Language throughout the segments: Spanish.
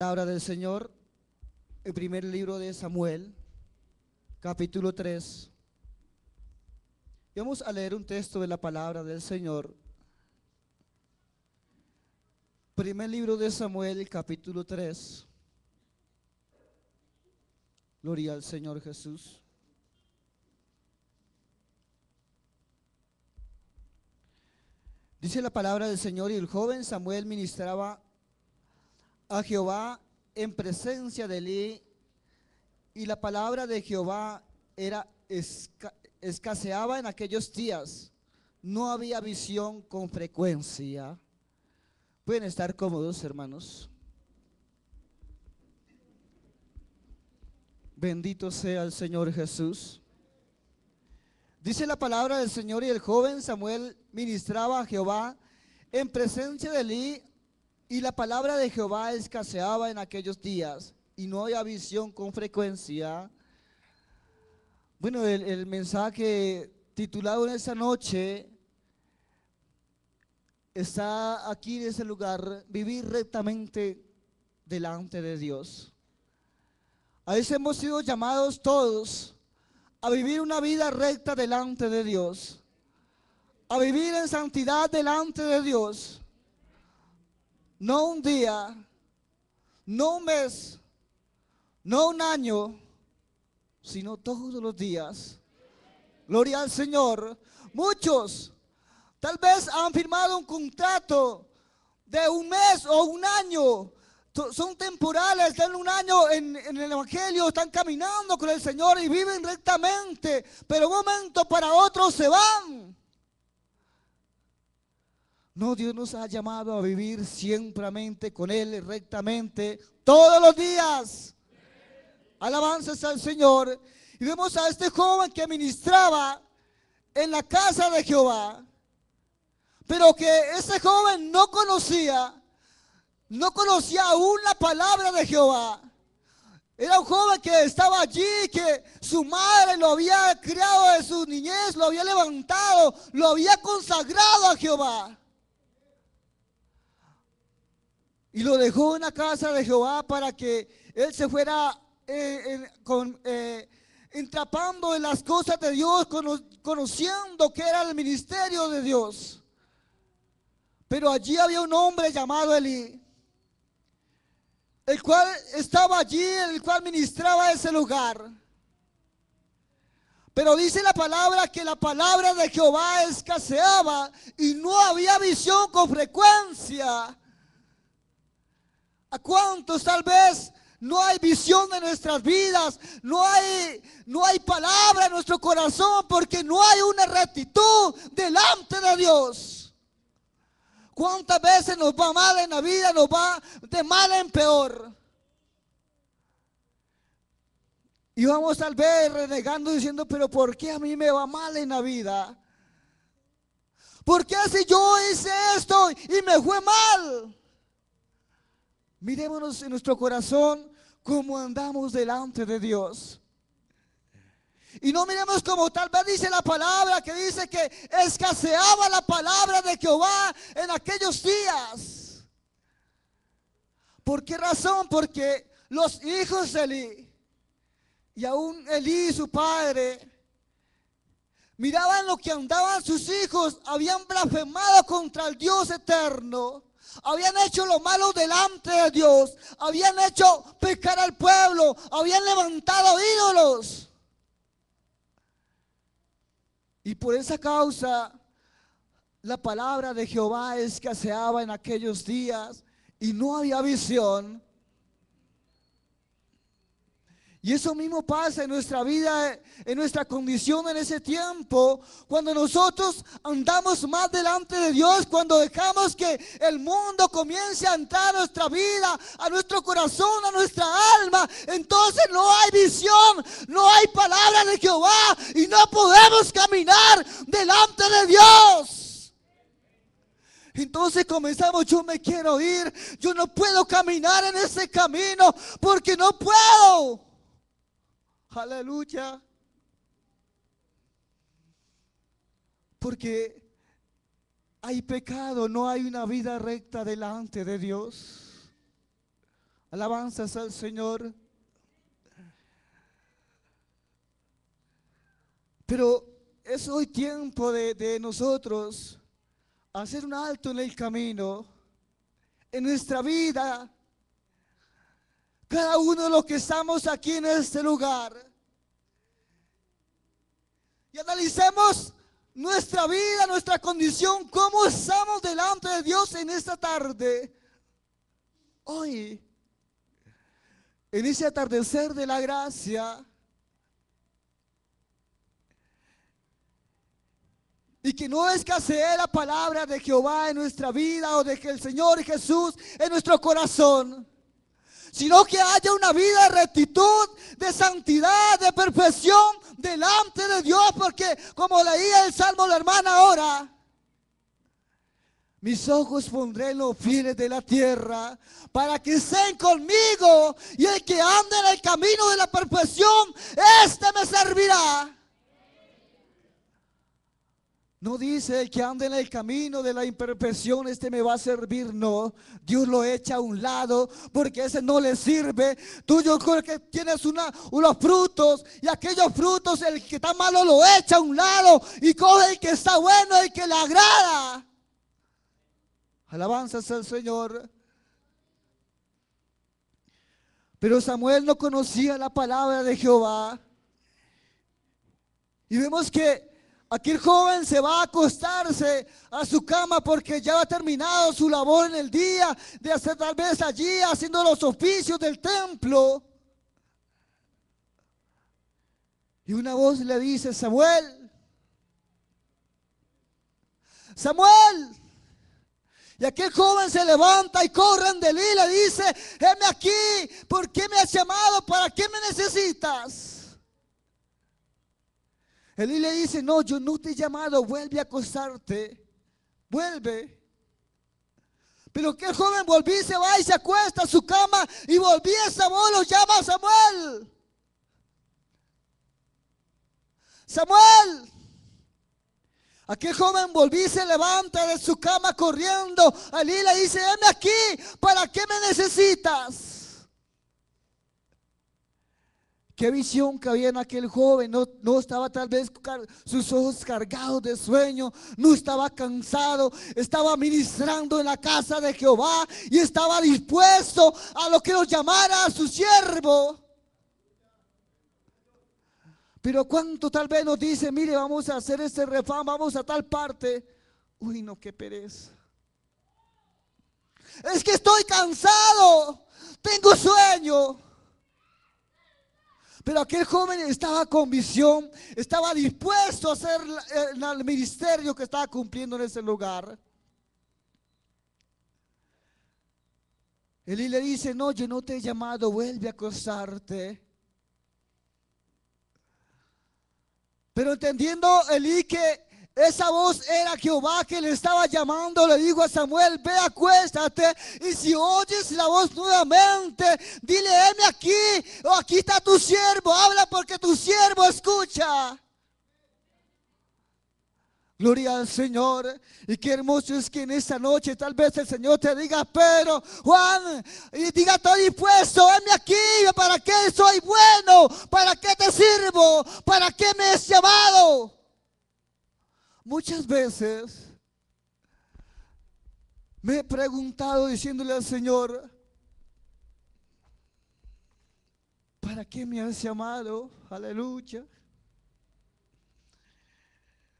Palabra del Señor, el primer libro de Samuel, capítulo 3. Vamos a leer un texto de la palabra del Señor. Primer libro de Samuel, capítulo 3. Gloria al Señor Jesús. Dice la palabra del Señor y el joven Samuel ministraba a Jehová en presencia de Elí, y la palabra de Jehová era escaseaba en aquellos días. No había visión con frecuencia. Pueden estar cómodos, hermanos. Bendito sea el Señor Jesús. Dice la palabra del Señor y el joven Samuel ministraba a Jehová en presencia de Elí y la palabra de Jehová escaseaba en aquellos días y no había visión con frecuencia. Bueno, el, mensaje titulado en esa noche está aquí en ese lugar, vivir rectamente delante de Dios. A veces hemos sido llamados todos a vivir una vida recta delante de Dios, a vivir en santidad delante de Dios, no un día, no un mes, no un año, sino todos los días. Gloria al Señor. Muchos tal vez han firmado un contrato de un mes o un año. Son temporales, están un año en, el Evangelio, están caminando con el Señor y viven rectamente, pero un momento para otro se van. No, Dios nos ha llamado a vivir siempremente con Él, rectamente, todos los días. Alabanzas al Señor. Y vemos a este joven que ministraba en la casa de Jehová, pero que ese joven no conocía, no conocía aún la palabra de Jehová. Era un joven que estaba allí, que su madre lo había criado de su niñez, lo había levantado, lo había consagrado a Jehová. y lo dejó en la casa de Jehová para que él se fuera eh, eh, entrapando en las cosas de Dios, conociendo que era el ministerio de Dios. Pero allí había un hombre llamado Elí, el cual estaba allí, el cual ministraba ese lugar. Pero dice la palabra que la palabra de Jehová escaseaba y no había visión con frecuencia ¿A cuántos tal vez no hay visión de nuestras vidas? No hay, no hay palabra en nuestro corazón porque no hay una rectitud delante de Dios. ¿Cuántas veces nos va mal en la vida? Nos va de mal en peor. Y vamos tal vez renegando diciendo, pero ¿por qué a mí me va mal en la vida? ¿Por qué si yo hice esto y me fue mal? Miremos en nuestro corazón cómo andamos delante de Dios. Y no miremos como tal vez dice la palabra que dice que escaseaba la palabra de Jehová en aquellos días. ¿Por qué razón? Porque los hijos de Eli y aún Elí su padre miraban lo que andaban sus hijos, habían blasfemado contra el Dios eterno habían hecho lo malo delante de Dios. Habían hecho pescar al pueblo. Habían levantado ídolos. Y por esa causa la palabra de Jehová escaseaba en aquellos días y no había visión y eso mismo pasa en nuestra vida, en nuestra condición en ese tiempo, cuando nosotros andamos más delante de Dios, cuando dejamos que el mundo comience a entrar a nuestra vida, a nuestro corazón, a nuestra alma, entonces no hay visión, no hay palabra de Jehová y no podemos caminar delante de Dios. Entonces comenzamos, yo me quiero ir, yo no puedo caminar en ese camino porque no puedo. Aleluya. Porque hay pecado, no hay una vida recta delante de Dios. Alabanzas al Señor. Pero es hoy tiempo de, de, nosotros hacer un alto en el camino, en nuestra vida. Cada uno de los que estamos aquí en este lugar, analicemos nuestra vida, nuestra condición, cómo estamos delante de Dios en esta tarde, hoy, en ese atardecer de la gracia. Y que no escasee la palabra de Jehová en nuestra vida o de que el Señor Jesús en nuestro corazón, sino que haya una vida de rectitud, de santidad, de perfección, delante de Dios, porque como leía el Salmo la hermana ahora, mis ojos pondré en los fines de la tierra para que sean conmigo y el que ande en el camino de la perfección, este me servirá. No dice el que anda en el camino de la imperfección, este me va a servir. No, Dios lo echa a un lado porque ese no le sirve. Tú yo creo que tienes una, unos frutos y aquellos frutos el que está malo lo echa a un lado y coge el que está bueno, el que le agrada. Alabanzas al Señor. Pero Samuel no conocía la palabra de Jehová. Y vemos que Aquel joven se va a acostarse a su cama porque ya ha terminado su labor en el día de hacer tal vez allí haciendo los oficios del templo. Y una voz le dice, Samuel, Samuel. Y aquel joven se levanta y corre en Delí y le dice, heme aquí, ¿por qué me has llamado? ¿Para qué me necesitas? Elí le dice, no, yo no te he llamado, vuelve a acostarte, vuelve. Pero aquel joven volví, se va y se acuesta a su cama y volví a Samuel, lo llama Samuel. Samuel. Aquel joven volví se levanta de su cama corriendo. Elí le dice, venme aquí, ¿para qué me necesitas? ¿Qué visión que había en aquel joven? No, no estaba tal vez sus ojos cargados de sueño, no estaba cansado, estaba ministrando en la casa de Jehová y estaba dispuesto a lo que lo llamara a su siervo. Pero cuánto tal vez nos dice, mire, vamos a hacer este refán, vamos a tal parte. Uy, no, qué pereza. Es que estoy cansado, tengo sueño. Pero aquel joven estaba con visión, estaba dispuesto a hacer el ministerio que estaba cumpliendo en ese lugar. Elí le dice, no, yo no te he llamado, vuelve a acostarte. Pero entendiendo Elí que esa voz era Jehová que le estaba llamando. Le dijo a Samuel, ve, acuéstate. Y si oyes la voz nuevamente, dile, heme aquí. O aquí está tu siervo. Habla porque tu siervo escucha. Gloria al Señor. Y qué hermoso es que en esta noche tal vez el Señor te diga, pero Juan, y diga, estoy dispuesto, venme aquí, ¿para qué soy bueno? ¿Para qué te sirvo? ¿Para qué me has llamado? Muchas veces me he preguntado diciéndole al Señor, ¿para qué me has llamado? Aleluya.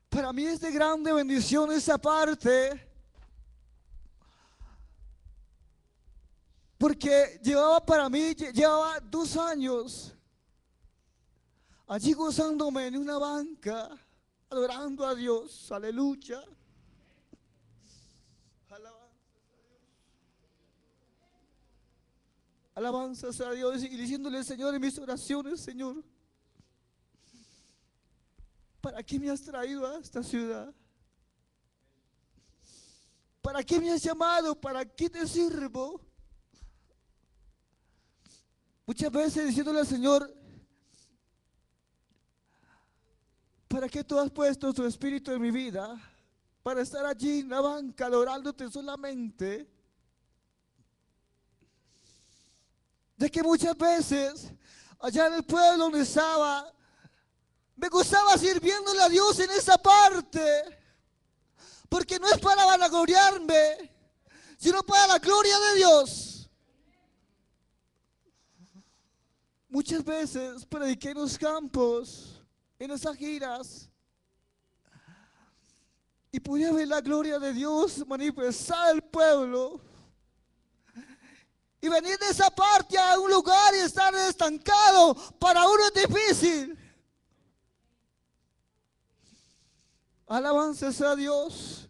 Para mí es de grande bendición esa parte. Porque llevaba para mí, llevaba dos años allí gozándome en una banca adorando a Dios. Aleluya. alabanzas a Dios y diciéndole, Señor, en mis oraciones, Señor, ¿para qué me has traído a esta ciudad? ¿Para qué me has llamado? ¿Para qué te sirvo? Muchas veces diciéndole al Señor, ¿para qué tú has puesto tu espíritu en mi vida? Para estar allí en la banca, adorándote solamente. De que muchas veces, allá en el pueblo donde estaba, me gustaba sirviéndole a Dios en esa parte. Porque no es para vanagloriarme, sino para la gloria de Dios. Muchas veces prediqué en los campos en esas giras. Y podía ver la gloria de Dios Manifestar al pueblo. Y venir de esa parte a un lugar y estar estancado, para uno es difícil. Alabanzas a Dios.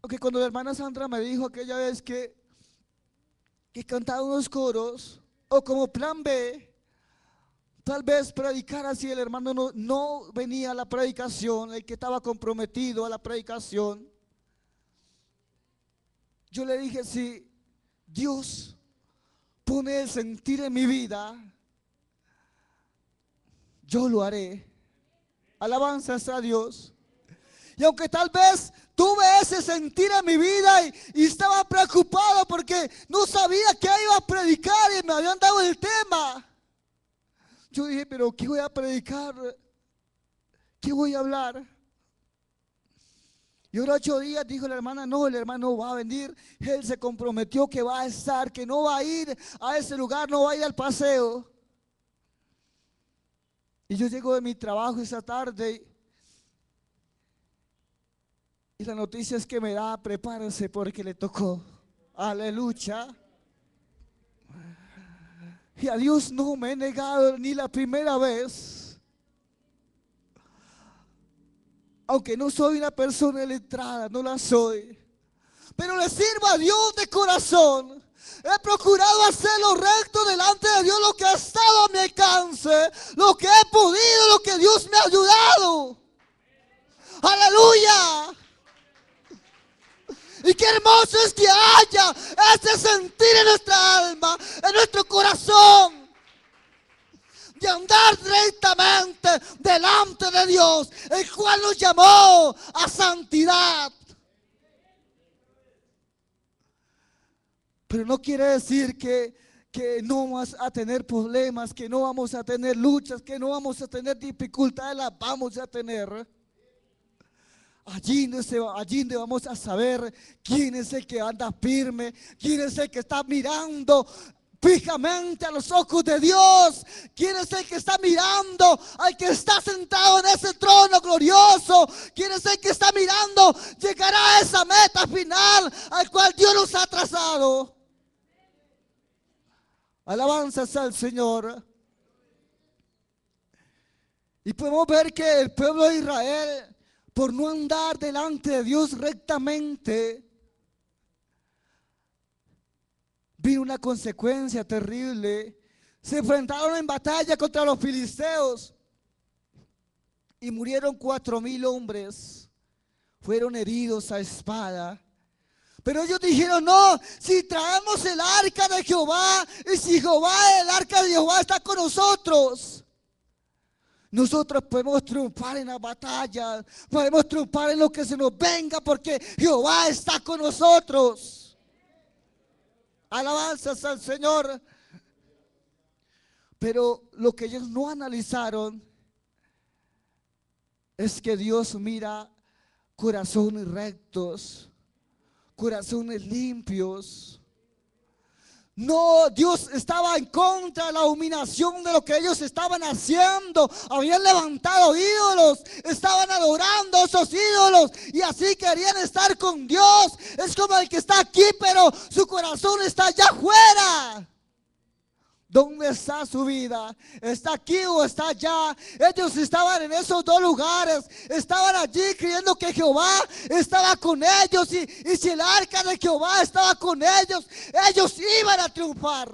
Porque cuando la hermana Sandra me dijo aquella vez que, que cantaba unos coros, o como plan B, Tal vez predicar así el hermano no, venía a la predicación, el que estaba comprometido a la predicación. Yo le dije, si Dios pone el sentir en mi vida, yo lo haré. Alabanzas a Dios. Y aunque tal vez tuve ese sentir en mi vida y, y estaba preocupado porque no sabía que iba a predicar y me habían dado el tema. Yo dije, pero ¿qué voy a predicar? ¿Qué voy a hablar? Y ahora ocho días dijo la hermana, no, el hermano va a venir. Él se comprometió que va a estar, que no va a ir a ese lugar, no va a ir al paseo. Y yo llego de mi trabajo esa tarde y la noticia es que me da, prepárense porque le tocó. Aleluya. Y a Dios no me he negado ni la primera vez. Aunque no soy una persona letrada, no la soy. Pero le sirvo a Dios de corazón. He procurado hacer lo recto delante de Dios, lo que ha estado a mi alcance, lo que he podido, lo que Dios me ha ayudado. Aleluya. Y qué hermoso es que haya ese sentir en nuestra alma, en nuestro corazón, de andar directamente delante de Dios, el cual nos llamó a santidad. Pero no quiere decir que, no vamos a tener problemas, que no vamos a tener luchas, que no vamos a tener dificultades, las vamos a tener. Allí, allí vamos a saber quién es el que anda firme, quién es el que está mirando fijamente a los ojos de Dios. ¿Quién es el que está mirando al que está sentado en ese trono glorioso? ¿Quién es el que está mirando llegará a esa meta final al cual Dios nos ha trazado? Alabanza al Señor. Y podemos ver que el pueblo de Israel por no andar delante de Dios rectamente, vino una consecuencia terrible. Se enfrentaron en batalla contra los filisteos y murieron cuatro mil hombres. Fueron heridos a espada. Pero ellos dijeron, no, si traemos el arca de Jehová y si Jehová, el arca de Jehová está con nosotros, nosotros podemos triunfar en la batalla, podemos triunfar en lo que se nos venga porque Jehová está con nosotros. Alabanzas al Señor. Pero lo que ellos no analizaron es que Dios mira corazones rectos, corazones limpios no, Dios estaba en contra de la huminación de lo que ellos estaban haciendo. Habían levantado ídolos, estaban adorando esos ídolos y así querían estar con Dios. Es como el que está aquí, pero su corazón está allá afuera. ¿Dónde está su vida? ¿Está aquí o está allá? Ellos estaban en esos dos lugares. Estaban allí creyendo que Jehová estaba con ellos. Y, si el arca de Jehová estaba con ellos, ellos iban a triunfar.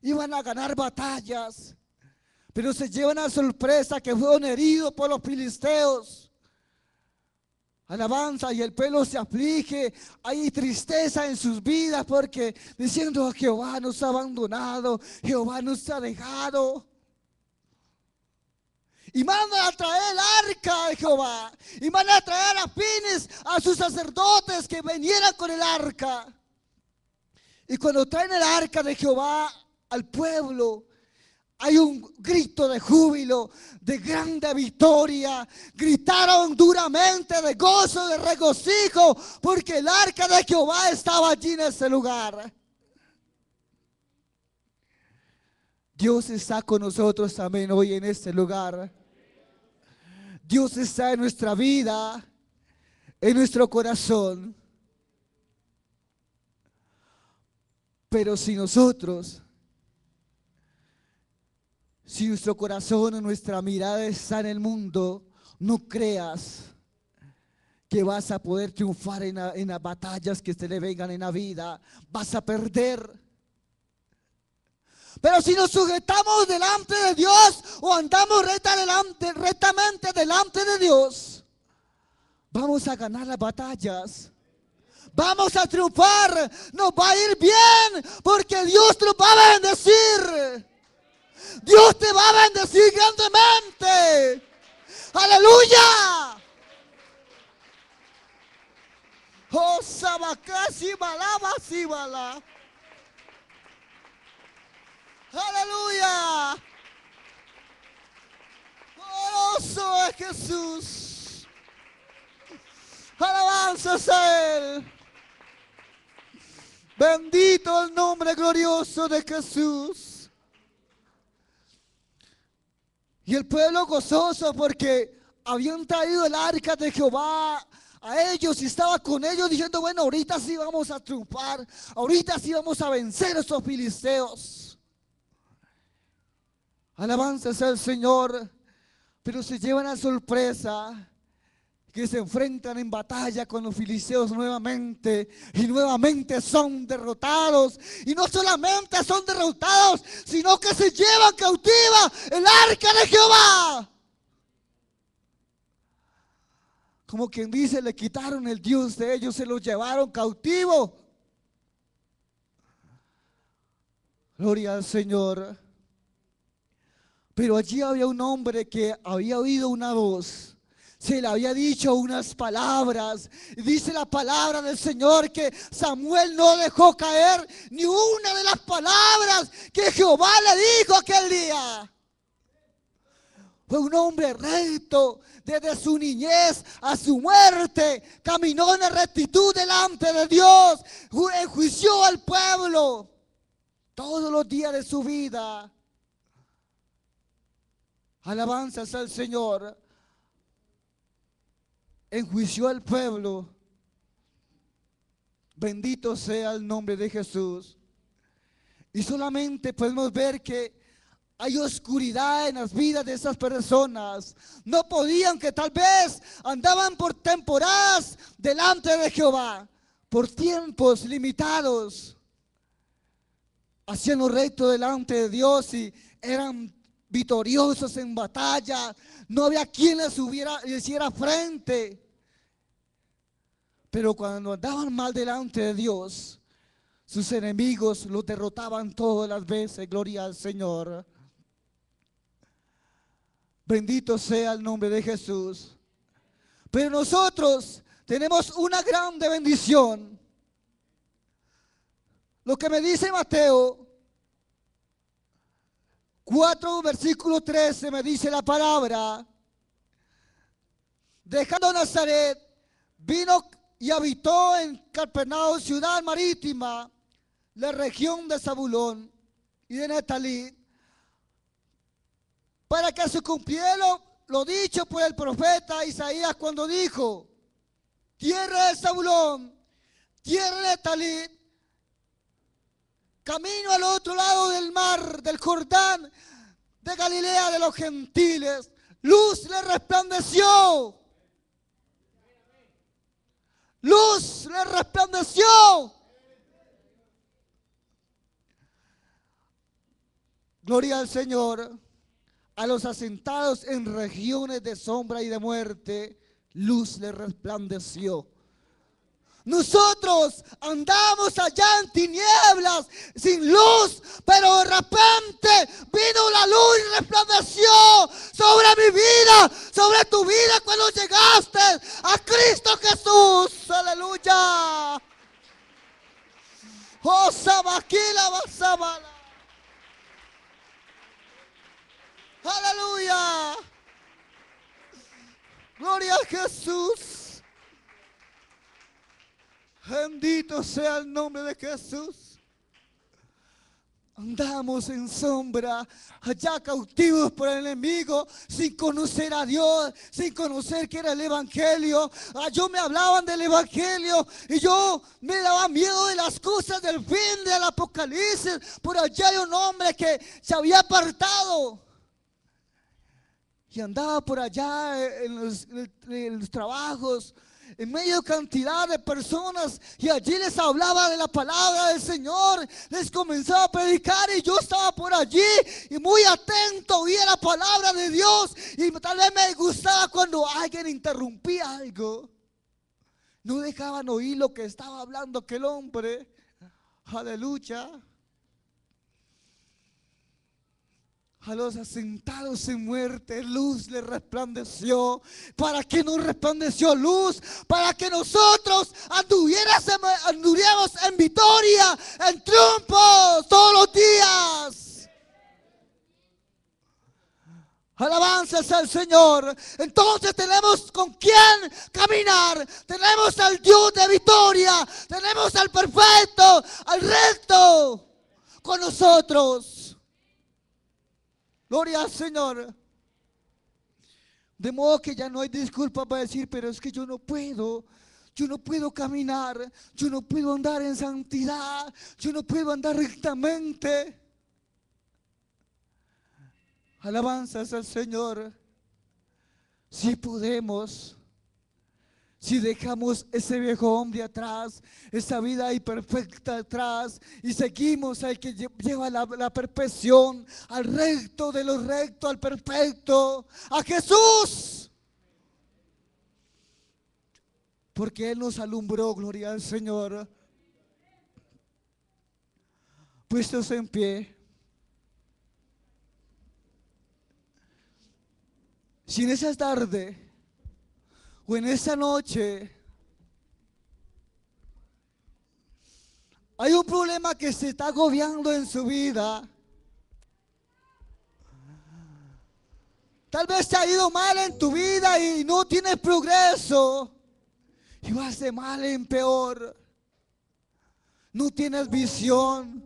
Iban a ganar batallas. Pero se llevan a sorpresa que fueron heridos por los filisteos alabanza y el pelo se aflige, hay tristeza en sus vidas porque diciendo a Jehová nos ha abandonado, Jehová nos ha dejado. Y manda a traer el arca de Jehová. Y manda a traer a Pines a sus sacerdotes que vinieran con el arca. Y cuando traen el arca de Jehová al pueblo, hay un grito de júbilo, de grande victoria. Gritaron duramente de gozo, de regocijo, porque el arca de Jehová estaba allí en ese lugar. Dios está con nosotros amén. hoy en este lugar. Dios está en nuestra vida, en nuestro corazón. Pero si nosotros si nuestro corazón o nuestra mirada está en el mundo, no creas que vas a poder triunfar en, las batallas que se le vengan en la vida. Vas a perder. Pero si nos sujetamos delante de Dios o andamos recta delante, rectamente delante de Dios, vamos a ganar las batallas. Vamos a triunfar. Nos va a ir bien porque Dios nos va a bendecir. Dios te va a bendecir grandemente. Aleluya. Oh, Aleluya. Poderoso es Jesús. Alabanzas a Él. Bendito el nombre glorioso de Jesús. Y el pueblo gozoso porque habían traído el arca de Jehová a ellos y estaba con ellos diciendo, bueno, ahorita sí vamos a triunfar, ahorita sí vamos a vencer a estos filisteos. Alabanza al el Señor, pero se llevan a sorpresa que se enfrentan en batalla con los filisteos nuevamente y nuevamente son derrotados. Y no solamente son derrotados, sino que se llevan cautiva el arca de Jehová. Como quien dice, le quitaron el Dios de ellos, se lo llevaron cautivo. Gloria al Señor. Pero allí había un hombre que había oído una voz se le había dicho unas palabras. Dice la palabra del Señor que Samuel no dejó caer ni una de las palabras que Jehová le dijo aquel día. Fue un hombre recto desde su niñez a su muerte. Caminó en rectitud delante de Dios. Enjuició al pueblo todos los días de su vida. Alabanzas al Señor enjuició al pueblo. Bendito sea el nombre de Jesús. Y solamente podemos ver que hay oscuridad en las vidas de esas personas. No podían, que tal vez andaban por temporadas delante de Jehová, por tiempos limitados. Hacían recto delante de Dios y eran victoriosos en batalla. No había quien les, hubiera, les hiciera frente. Pero cuando andaban mal delante de Dios, sus enemigos los derrotaban todas las veces. Gloria al Señor. Bendito sea el nombre de Jesús. Pero nosotros tenemos una grande bendición. Lo que me dice Mateo 4, versículo 13 me dice la palabra, dejando Nazaret, vino y habitó en Carpenao, ciudad marítima, la región de Zabulón y de Natalí, para que se cumpliera lo, dicho por el profeta Isaías cuando dijo, tierra de Zabulón, tierra de Natalí, camino al otro lado del mar, del Jordán, de Galilea, de los gentiles, luz le resplandeció. Luz le resplandeció. Gloria al Señor. A los asentados en regiones de sombra y de muerte, luz le resplandeció. Nosotros andamos allá en tinieblas, sin luz, pero de repente vino la luz y resplandeció sobre mi vida, sobre tu vida cuando llegaste a Cristo Jesús. Aleluya. Oh, Aleluya. Gloria a Jesús. Bendito sea el nombre de Jesús. Andamos en sombra, allá cautivos por el enemigo, sin conocer a Dios, sin conocer que era el Evangelio. Ah, yo me hablaban del Evangelio y yo me daba miedo de las cosas del fin del Apocalipsis. Por allá hay un hombre que se había apartado y andaba por allá en los trabajos en medio de cantidad de personas y allí les hablaba de la palabra del Señor, les comenzaba a predicar y yo estaba por allí y muy atento oía la palabra de Dios y tal vez me gustaba cuando alguien interrumpía algo. No dejaban oír lo que estaba hablando aquel hombre. Aleluya. a los asentados en muerte, luz le resplandeció. ¿Para qué nos resplandeció luz? Para que nosotros anduviéramos en victoria, en triunfo, todos los días. Alabanzas al Señor. Entonces tenemos con quién caminar. Tenemos al Dios de victoria. Tenemos al perfecto, al recto con nosotros. Gloria al Señor. De modo que ya no hay disculpa para decir, pero es que yo no puedo. Yo no puedo caminar, yo no puedo andar en santidad, yo no puedo andar rectamente. Alabanzas al Señor. Si podemos. Si dejamos ese viejo hombre atrás, esa vida imperfecta atrás, y seguimos al que lleva la, perfección, al recto de los rectos, al perfecto, a Jesús. Porque Él nos alumbró, gloria al Señor. Puestos en pie. Si en esa tarde o pues en esa noche hay un problema que se está agobiando en su vida. Tal vez te ha ido mal en tu vida y no tienes progreso. Y vas de mal en peor. No tienes visión.